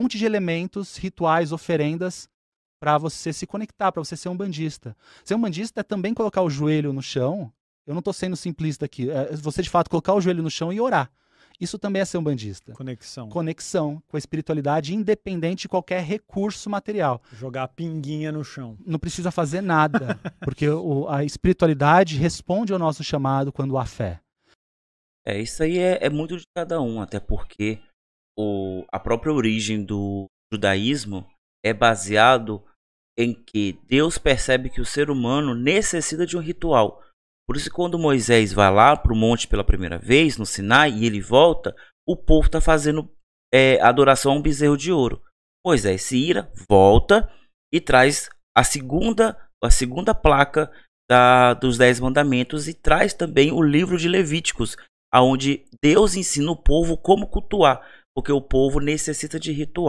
monte de elementos, rituais, oferendas para você se conectar, para você ser um bandista. Ser um bandista é também colocar o joelho no chão. Eu não estou sendo simplista aqui. É, é você, de fato, colocar o joelho no chão e orar. Isso também é ser um bandista. Conexão. Conexão com a espiritualidade, independente de qualquer recurso material. Jogar pinguinha no chão. Não precisa fazer nada, porque o, a espiritualidade responde ao nosso chamado quando há fé. É, isso aí é, é muito de cada um, até porque o, a própria origem do judaísmo é baseado em que Deus percebe que o ser humano necessita de um ritual. Por isso, quando Moisés vai lá para o monte pela primeira vez, no Sinai, e ele volta, o povo está fazendo é, adoração a um bezerro de ouro. Moisés se ira, volta e traz a segunda, a segunda placa da, dos Dez Mandamentos e traz também o livro de Levíticos, aonde Deus ensina o povo como cultuar porque o povo necessita de ritual.